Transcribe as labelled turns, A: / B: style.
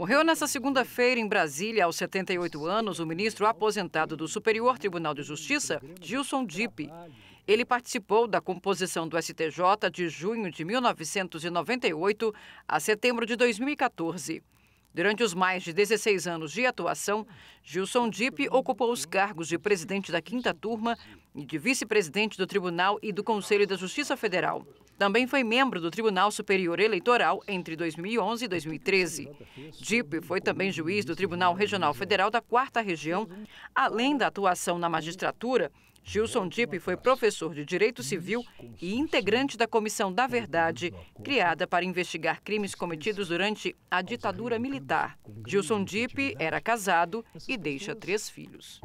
A: Morreu nesta segunda-feira em Brasília, aos 78 anos, o ministro aposentado do Superior Tribunal de Justiça, Gilson Dipe. Ele participou da composição do STJ de junho de 1998 a setembro de 2014. Durante os mais de 16 anos de atuação, Gilson Dipe ocupou os cargos de presidente da quinta turma e de vice-presidente do Tribunal e do Conselho da Justiça Federal. Também foi membro do Tribunal Superior Eleitoral entre 2011 e 2013. Dipe foi também juiz do Tribunal Regional Federal da 4 Região. Além da atuação na magistratura, Gilson Dipe foi professor de Direito Civil e integrante da Comissão da Verdade, criada para investigar crimes cometidos durante a ditadura militar. Gilson Dipe era casado e deixa três filhos.